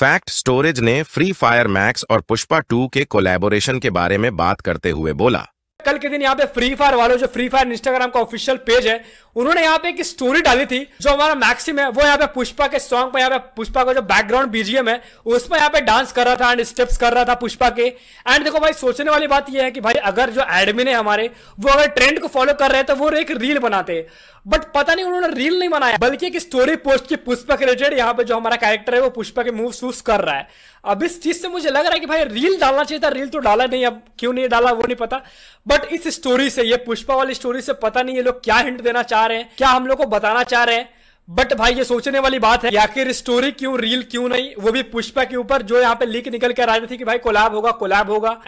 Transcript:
fact storage ने Free Fire Max और Pushpa to के कोलैबोरेशन के बारे में बात करते हुए बोला कल के दिन यहाँ पे फ्री फायर वालों जो फ्री फायर इंस्टाग्राम का ऑफिशियल पेज है उन्होंने यहाँ पे एक स्टोरी डाली थी जो हमारा मैक्सिम है वो यहाँ पे पुष्पा के सॉन्ग पर यहाँ पे पुष्पा का जो बैकग्राउंड बीजीएम है उस पर यहाँ पे डांस कर रहा था एंड स्टेप्स कर रहा था पुष्पा के एंड देखो भाई सोचने वाली बात यह है कि भाई अगर जो एडमिन है हमारे वो अगर ट्रेंड को फॉलो कर रहे हैं तो वो एक रील बनाते बट पता नहीं उन्होंने रील नहीं बनाया बल्कि एक स्टोरी पोस्ट की पुष्पा के रिलेटेड यहाँ पे जो हमारा कैरेक्टर है वो पुष्पा के मूव शूज कर रहा है अब इस चीज से मुझे लग रहा है कि भाई रील डालना चाहिए था रील तो डाला नहीं अब क्यों नहीं डाला वो नहीं पता बट इस स्टोरी से ये पुष्पा वाली स्टोरी से पता नहीं ये लोग क्या हिंट देना चाह रहे हैं क्या हम लोग को बताना चाह रहे हैं बट भाई ये सोचने वाली बात है आखिर स्टोरी क्यों रील क्यों नहीं वो भी पुष्पा के ऊपर जो यहाँ पे लीक निकल कर आ रही थी कि भाई कोलाब होगा कोलाब होगा